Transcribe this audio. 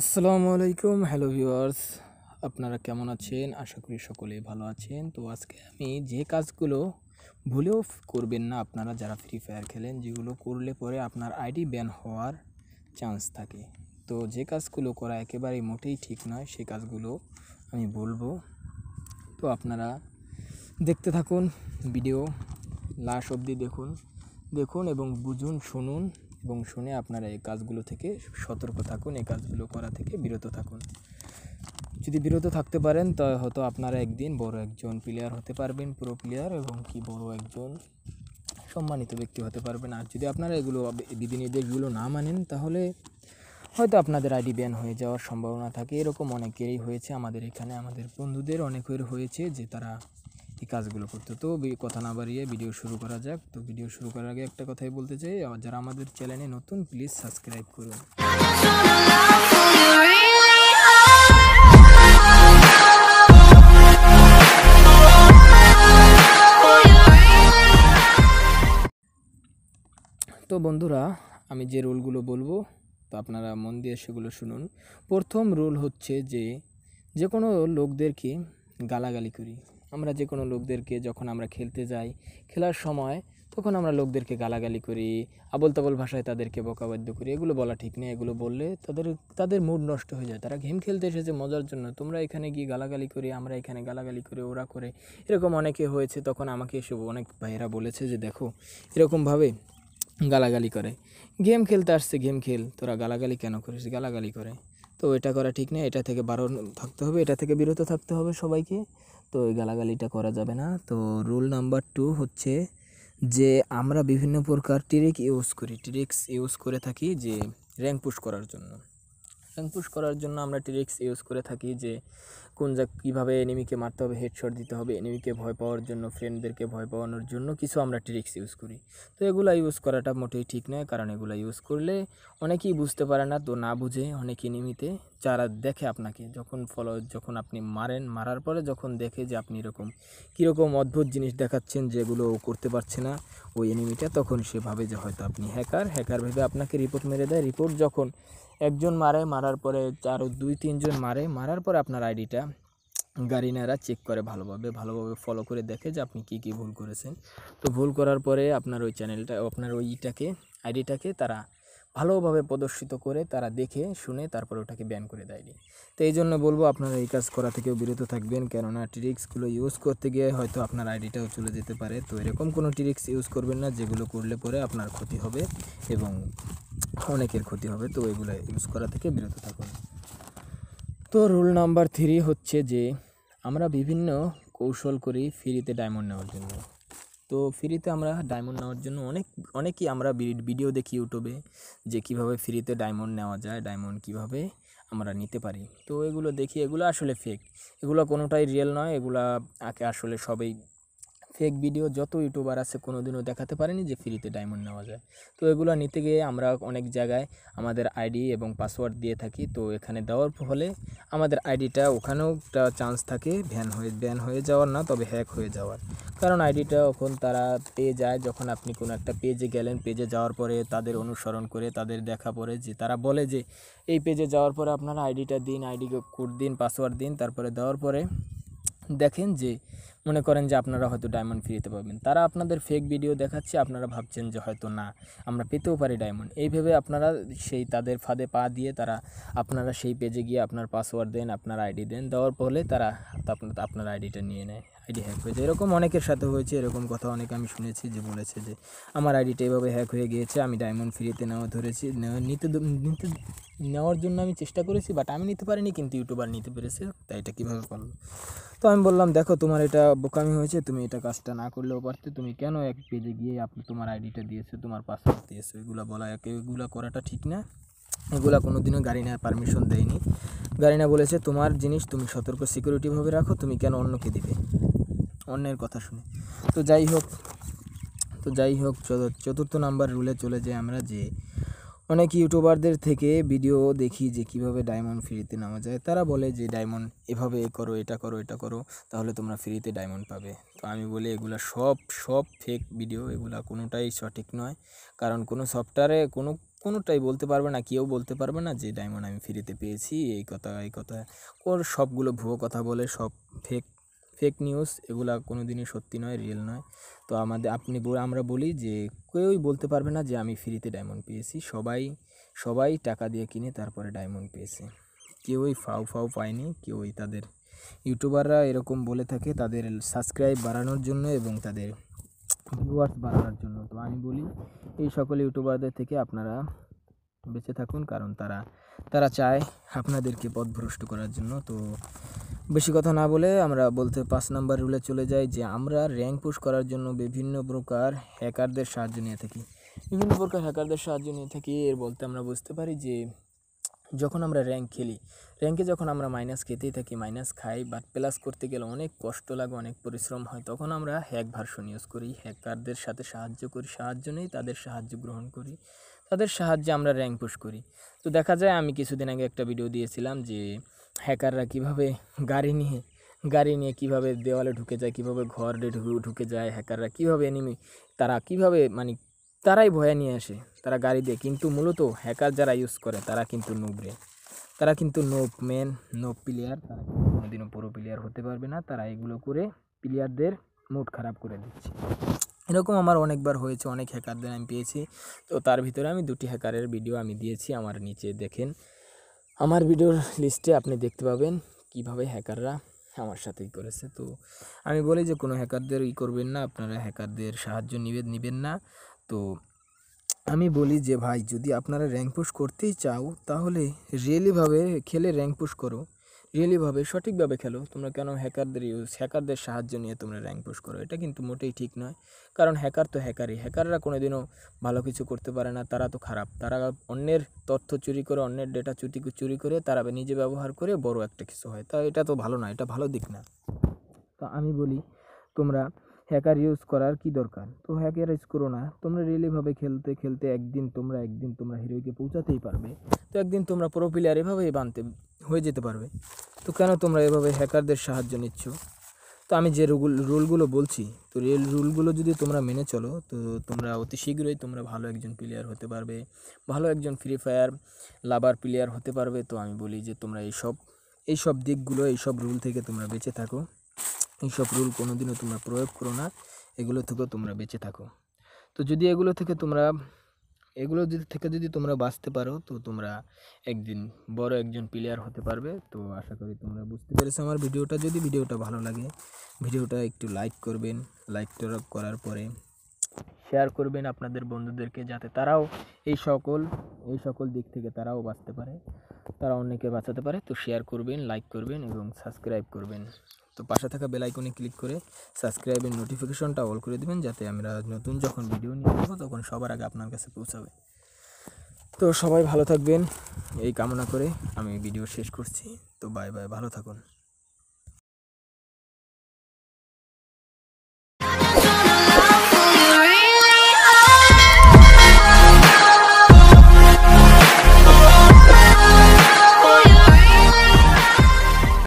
আসসালামু আলাইকুম hello viewers আপনারা কেমন আছেন আশা করি সকলেই ভালো আছেন তো আজকে আমি যে কাজগুলো ভুলেও করবেন না আপনারা যারা ফ্রি ফায়ার খেলেন যেগুলো করলে পরে আপনার আইডি ব্যান হওয়ার চান্স থাকে তো যে কাজগুলো করা একেবারে মোটেই ঠিক নয় সেই কাজগুলো আমি বলবো তো আপনারা দেখতে থাকুন ভিডিও লাশ অবধি দেখুন দেখুন এবং বুঝুন শুনুন এবং শুনে আপনারা এই কাজগুলো থেকে সতর্ক থাকুন এই কাজগুলো করা থেকে বিরত থাকুন যদি বিরত থাকতে পারেন তো হয়তো আপনারা একদিন বড় একজন প্লেয়ার হতে পারবেন প্রো প্লেয়ার এবং কি বড় একজন সম্মানিত ব্যক্তি হতে পারবেন আর যদি আপনারা এগুলো বিধিনির্দেশগুলো না মানেন তাহলে হয়তো আপনাদের আইডি ব্যান হয়ে যাওয়ার সম্ভাবনা থাকে এরকম অনেকেরই হয়েছে আমাদের এখানে আমাদের বন্ধুদের অনেকের হয়েছে যে তারা এই কাজগুলো করতে তো কথা না বাড়িয়ে ভিডিও শুরু করা যাক তো ভিডিও শুরু করার আগে একটা কথাই বলতে চাই যারা আমাদের চ্যানেলে নতুন প্লিজ সাবস্ক্রাইব করুন তো বন্ধুরা আমি যে রুলগুলো বলবো তো আপনারা মন দিয়ে সেগুলো শুনুন প্রথম রুল হচ্ছে যে যে কোনো লোকদেরকে গালাগালি করি আমরা যে কোনো লোকদেরকে যখন আমরা খেলতে যাই খেলার সময় তখন আমরা লোকদেরকে গালাগালি করি আবল তাবল ভাষায় তাদেরকে বকাবাদ্য করি এগুলো বলা ঠিক নেই এগুলো বললে তাদের তাদের মুড নষ্ট হয়ে যায় তারা গেম খেলতে এসেছে মজার জন্য তোমরা এখানে গিয়ে গালাগালি করে আমরা এখানে গালাগালি করে ওরা করে এরকম অনেকে হয়েছে তখন আমাকে এসব অনেক ভাইয়েরা বলেছে যে দেখো এরকমভাবে গালাগালি করে গেম খেলতে আসছে গেম খেল তোরা গালাগালি কেন করিস গালাগালি করে তো এটা করা ঠিক নেই এটা থেকে বারণ থাকতে হবে এটা থেকে বিরত থাকতে হবে সবাইকে তো এই গালাগালিটা করা যাবে না তো রুল নাম্বার টু হচ্ছে যে আমরা বিভিন্ন প্রকার ট্রিক ইউজ করি ট্রিক্স ইউজ করে থাকি যে র্যাঙ্ক পুশ করার জন্য র্যাঙ্ক পুশ করার জন্য আমরা ট্রিক্স ইউজ করে থাকি যে কোন যা কীভাবে এনিমিকে মারতে হবে হেডশট দিতে হবে এনিমিকে ভয় পাওয়ার জন্য ফ্রেন্ডদেরকে ভয় পাওয়ানোর জন্য কিছু আমরা ট্রিক্স ইউজ করি তো এগুলো ইউজ করাটা মোটেই ঠিক নয় কারণ এগুলো ইউজ করলে অনেকেই বুঝতে পারে না তো না বুঝে অনেক এনিমিতে যারা দেখে আপনাকে যখন ফলো যখন আপনি মারেন মারার পরে যখন দেখে যে আপনি এরকম কীরকম অদ্ভুত জিনিস দেখাচ্ছেন যেগুলো ও করতে পারছে না ওই এনিমিটা তখন সে ভাবে যে হয়তো আপনি হ্যাকার হ্যাকার ভেবে আপনাকে রিপোর্ট মেরে দেয় রিপোর্ট যখন একজন মারে মারার পরে আরও দুই তিনজন মারে মারার পরে আপনার আইডিটা গাড়িনারা চেক করে ভালোভাবে ভালোভাবে ফলো করে দেখে যে আপনি কি কি ভুল করেছেন তো ভুল করার পরে আপনার ওই চ্যানেলটা আপনার ওইটাকে আইডিটাকে তারা ভালোভাবে প্রদর্শিত করে তারা দেখে শুনে তারপর ওটাকে ব্যান করে দেয়নি তো এই জন্য বলবো আপনারা এই কাজ করা থেকেও বিরত থাকবেন কেননা ট্রিক্সগুলো ইউজ করতে গিয়ে হয়তো আপনার আইডিটাও চলে যেতে পারে তো এরকম কোনো ট্রিক্স ইউজ করবেন না যেগুলো করলে পরে আপনার ক্ষতি হবে এবং অনেকের ক্ষতি হবে তো এগুলো ইউজ করা থেকে বিরত থাকুন তো রুল নাম্বার থ্রি হচ্ছে যে আমরা বিভিন্ন কৌশল করি ফ্রিতে ডায়মন্ড নেওয়ার জন্য তো ফ্রিতে আমরা ডায়মন্ড নেওয়ার জন্য অনেক অনেকেই আমরা ভিডিও দেখি ইউটিউবে যে কিভাবে ফ্রিতে ডায়মন্ড নেওয়া যায় ডায়মন্ড কিভাবে আমরা নিতে পারি তো এগুলো দেখি এগুলো আসলে ফেক এগুলো কোনোটাই রিয়েল নয় এগুলো আসলে সবই ফেক ভিডিও যত ইউটিউবার আছে কোনো দিনও দেখাতে পারেনি যে ফ্রিতে ডায়মন্ড নেওয়া যায় তো এগুলো নিতে গিয়ে আমরা অনেক জায়গায় আমাদের আইডি এবং পাসওয়ার্ড দিয়ে থাকি তো এখানে দেওয়ার ফলে আমাদের আইডিটা ওখানেও একটা চান্স থাকে ভ্যান হয়ে ব্যান হয়ে যাওয়ার না তবে হ্যাক হয়ে যাওয়ার কারণ আইডিটা ওখান তারা পেয়ে যায় যখন আপনি কোনো একটা পেজে গেলেন পেজে যাওয়ার পরে তাদের অনুসরণ করে তাদের দেখা পরে যে তারা বলে যে এই পেজে যাওয়ার পরে আপনারা আইডিটা দিন আইডি কোড দিন পাসওয়ার্ড দিন তারপরে দেওয়ার পরে দেখেন যে মনে করেন যে আপনারা হয়তো ডায়মন্ড ফ্রিতে পাবেন তারা আপনাদের ফেক ভিডিও দেখাচ্ছে আপনারা ভাবছেন যে হয়তো না আমরা পেতেও পারি ডায়মন্ড এইভাবে আপনারা সেই তাদের ফাঁদে পা দিয়ে তারা আপনারা সেই পেজে গিয়ে আপনার পাসওয়ার্ড দেন আপনার আইডি দেন দেওয়ার ফলে তারা আপনার আপনার আইডিটা নিয়ে নেয় আইডি হ্যাক হয়েছে এরকম অনেকের সাথে হয়েছে এরকম কথা অনেক আমি শুনেছি যে বলেছে যে আমার আইডিটা এভাবে হ্যাক হয়ে গিয়েছে আমি ডায়মন্ড ফ্রিতে নেওয়া ধরেছি নিতে নিতে নেওয়ার জন্য আমি চেষ্টা করেছি বাট আমি নিতে পারিনি কিন্তু ইউটিউবার নিতে পেরেছে তাই এটা কীভাবে করলো তো আমি বললাম দেখো তোমার এটা বোকামি হয়েছে তুমি এটা কাজটা না করলেও পারতে তুমি কেন এক পেজে গিয়ে আপনি তোমার আইডিটা দিয়েছো তোমার পাসওয়ার্ড দিয়েছো এগুলো বলা একে এগুলো করাটা ঠিক না এগুলো কোনো দিনও গাড়ি নেওয়ার পারমিশন দেয়নি গাড়ি না বলেছে তোমার জিনিস তুমি সতর্ক সিকিউরিটিভাবে রাখো তুমি কেন অন্যকে দিবে অন্যের কথা শুনে তো যাই হোক তো যাই হোক চতুর্থ নাম্বার রুলে চলে যাই আমরা যে অনেক ইউটিউবারদের থেকে ভিডিও দেখি যে কিভাবে ডায়মন্ড ফ্রিতে নামা যায় তারা বলে যে ডায়মন্ড এভাবে করো এটা করো এটা করো তাহলে তোমরা ফ্রিতে ডায়মন্ড পাবে তো আমি বলি এগুলা সব সব ফেক ভিডিও এগুলা কোনোটাই সঠিক নয় কারণ কোনো সফটওয়্যারে কোনো কোনোটাই বলতে পারবে না কেউ বলতে পারবে না যে ডায়মন্ড আমি ফ্রিতে পেয়েছি এই কথা এই কথা ওর সবগুলো ভুয়ো কথা বলে সব ফেক ফেক নিউজ এগুলা কোনো দিনই সত্যি নয় রিয়েল নয় তো আমাদের আপনি আমরা বলি যে কেউই বলতে পারবে না যে আমি ফ্রিতে ডায়মন্ড পেয়েছি সবাই সবাই টাকা দিয়ে কিনে তারপরে ডায়মন্ড পেয়েছে কেউই ফাউ ফাউ পায়নি কেউই তাদের ইউটিউবাররা এরকম বলে থাকে তাদের সাবস্ক্রাইব বাড়ানোর জন্য এবং তাদের ভিউয়ার্স বাড়ানোর জন্য তো আমি বলি এই সকল ইউটিউবারদের থেকে আপনারা বেঁচে থাকুন কারণ তারা তারা চায় আপনাদেরকে পথভ্রষ্ট করার জন্য তো বেশি কথা না বলে আমরা বলতে পাঁচ নাম্বার রুলে চলে যাই যে আমরা র্যাঙ্ক পুশ করার জন্য বিভিন্ন প্রকার হ্যাকারদের সাহায্য নিয়ে থাকি বিভিন্ন প্রকার হ্যাকারদের সাহায্য নিয়ে থাকি এর বলতে আমরা বুঝতে পারি যে যখন আমরা র্যাঙ্ক খেলি র্যাঙ্কে যখন আমরা মাইনাস খেতেই থাকি মাইনাস খাই বাট প্লাস করতে গেলে অনেক কষ্ট লাগে অনেক পরিশ্রম হয় তখন আমরা হ্যাক ভার্সন ইউজ করি হ্যাকারদের সাথে সাহায্য করি সাহায্য নেই তাদের সাহায্য গ্রহণ করি তাদের সাহায্যে আমরা র্যাঙ্ক পুশ করি তো দেখা যায় আমি কিছুদিন আগে একটা ভিডিও দিয়েছিলাম যে হ্যাকাররা কিভাবে গাড়ি নিয়ে গাড়ি নিয়ে কিভাবে দেওয়ালে ঢুকে যায় কিভাবে ঘরে ঢুকে ঢুকে যায় হ্যাকাররা কিভাবে এনিমি তারা কিভাবে মানে তারাই ভয়ে নিয়ে আসে তারা গাড়ি দিয়ে কিন্তু মূলত হ্যাকার যারা ইউজ করে তারা কিন্তু নোবরে তারা কিন্তু নোপ ম্যান নোব প্লেয়ার তারা কোনোদিনও পুরো প্লেয়ার হতে পারবে না তারা এগুলো করে প্লেয়ারদের মুড খারাপ করে দিচ্ছে এরকম আমার অনেকবার হয়েছে অনেক হ্যাকারদের আমি পেয়েছি তো তার ভিতরে আমি দুটি হ্যাকারের ভিডিও আমি দিয়েছি আমার নিচে দেখেন আমার ভিডিওর লিস্টে আপনি দেখতে পাবেন কিভাবে হ্যাকাররা আমার সাথেই করেছে তো আমি বলি যে কোনো হ্যাকারদের ই করবেন না আপনারা হ্যাকারদের সাহায্য নিবেন নেবেন না তো আমি বলি যে ভাই যদি আপনারা র্যাঙ্ক পুশ করতেই চাও তাহলে রিয়েলিভাবে খেলে র্যাঙ্ক পুশ করো রিয়েলিভাবে সঠিকভাবে খেলো তোমরা কেন হ্যাকারদের ইউজ হ্যাকারদের সাহায্য নিয়ে তোমরা র্যাঙ্ক পুশ করো এটা কিন্তু মোটেই ঠিক নয় কারণ হ্যাকার তো হ্যাকারই হ্যাকাররা কোনো দিনও ভালো কিছু করতে পারে না তারা তো খারাপ তারা অন্যের তথ্য চুরি করে অন্যের ডেটা চুরি চুরি করে তারা নিজে ব্যবহার করে বড় একটা কিছু হয় তা এটা তো ভালো না এটা ভালো দিক না তা আমি বলি তোমরা হ্যাকার ইউজ করার কি দরকার তো হ্যাকার ইউজ করো না তোমরা রিলিভাবে খেলতে খেলতে একদিন তোমরা একদিন তোমরা হিরোইকে পৌঁছাতেই পারবে তো একদিন তোমরা প্রো প্লেয়ার এভাবেই বানতে হয়ে যেতে পারবে তো কেন তোমরা এভাবে হ্যাকারদের সাহায্য নিচ্ছ তো আমি যে রুল রুলগুলো বলছি তো রিয়েল রুলগুলো যদি তোমরা মেনে চলো তো তোমরা অতি শীঘ্রই তোমরা ভালো একজন প্লেয়ার হতে পারবে ভালো একজন ফ্রি ফায়ার লাভার প্লেয়ার হতে পারবে তো আমি বলি যে তোমরা এইসব এইসব দিকগুলো এইসব রুল থেকে তোমরা বেঁচে থাকো এইসব রুল কোনোদিনও তোমরা প্রয়োগ করো না এগুলো থেকেও তোমরা বেঁচে থাকো তো যদি এগুলো থেকে তোমরা এগুলো যদি থেকে যদি তোমরা বাঁচতে পারো তো তোমরা একদিন বড় একজন প্লেয়ার হতে পারবে তো আশা করি তোমরা বুঝতে পেরেছো আমার ভিডিওটা যদি ভিডিওটা ভালো লাগে ভিডিওটা একটু লাইক করবেন লাইক করার পরে শেয়ার করবেন আপনাদের বন্ধুদেরকে যাতে তারাও এই সকল এই সকল দিক থেকে তারাও বাঁচতে পারে তারা অনেকে বাঁচাতে পারে তো শেয়ার করবেন লাইক করবেন এবং সাবস্ক্রাইব করবেন তো পাশে থাকা বেলাইকনে ক্লিক করে সাবস্ক্রাইবের নোটিফিকেশনটা অল করে দেবেন যাতে আমরা নতুন যখন ভিডিও নিয়ে আসবো তখন সবার আগে আপনার কাছে পৌঁছাবে তো সবাই ভালো থাকবেন এই কামনা করে আমি ভিডিও শেষ করছি তো বাই বাই ভালো থাকুন